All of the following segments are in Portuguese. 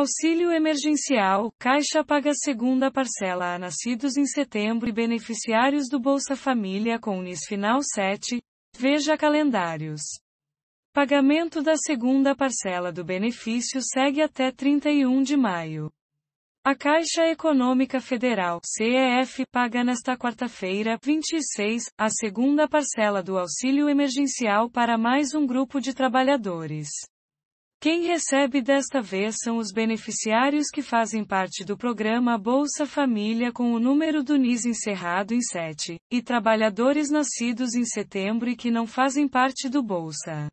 Auxílio emergencial, Caixa paga segunda parcela a nascidos em setembro e beneficiários do Bolsa Família com final 7. Veja calendários. Pagamento da segunda parcela do benefício segue até 31 de maio. A Caixa Econômica Federal, CEF, paga nesta quarta-feira, 26, a segunda parcela do auxílio emergencial para mais um grupo de trabalhadores. Quem recebe desta vez são os beneficiários que fazem parte do programa Bolsa Família com o número do NIS encerrado em 7, e trabalhadores nascidos em setembro e que não fazem parte do Bolsa.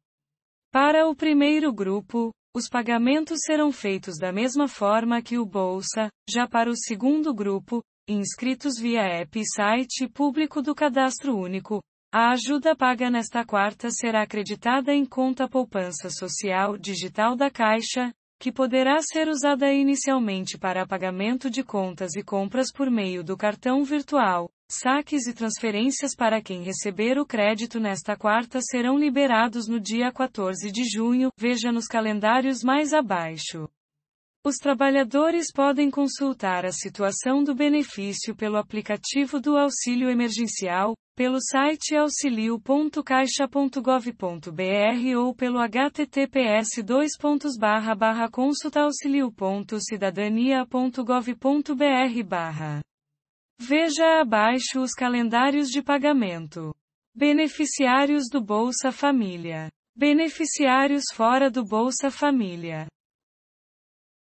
Para o primeiro grupo, os pagamentos serão feitos da mesma forma que o Bolsa, já para o segundo grupo, inscritos via app e site público do Cadastro Único, a ajuda paga nesta quarta será acreditada em conta poupança social digital da Caixa, que poderá ser usada inicialmente para pagamento de contas e compras por meio do cartão virtual. Saques e transferências para quem receber o crédito nesta quarta serão liberados no dia 14 de junho, veja nos calendários mais abaixo. Os trabalhadores podem consultar a situação do benefício pelo aplicativo do auxílio emergencial, pelo site auxilio.caixa.gov.br ou pelo https consultaauxilio.cidadania.gov.br Veja abaixo os calendários de pagamento. Beneficiários do Bolsa Família. Beneficiários fora do Bolsa Família.